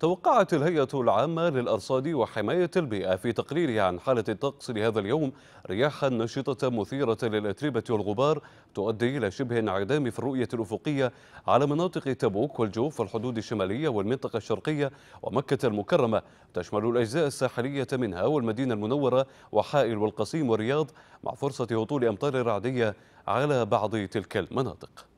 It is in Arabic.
توقعت الهيئة العامة للأرصاد وحماية البيئة في تقريرها عن حالة الطقس لهذا اليوم رياحا نشطة مثيرة للأتربة والغبار تؤدي إلى شبه انعدام في الرؤية الأفقية على مناطق تبوك والجوف والحدود الشمالية والمنطقة الشرقية ومكة المكرمة تشمل الأجزاء الساحلية منها والمدينة المنورة وحائل والقصيم والرياض مع فرصة هطول أمطار رعدية على بعض تلك المناطق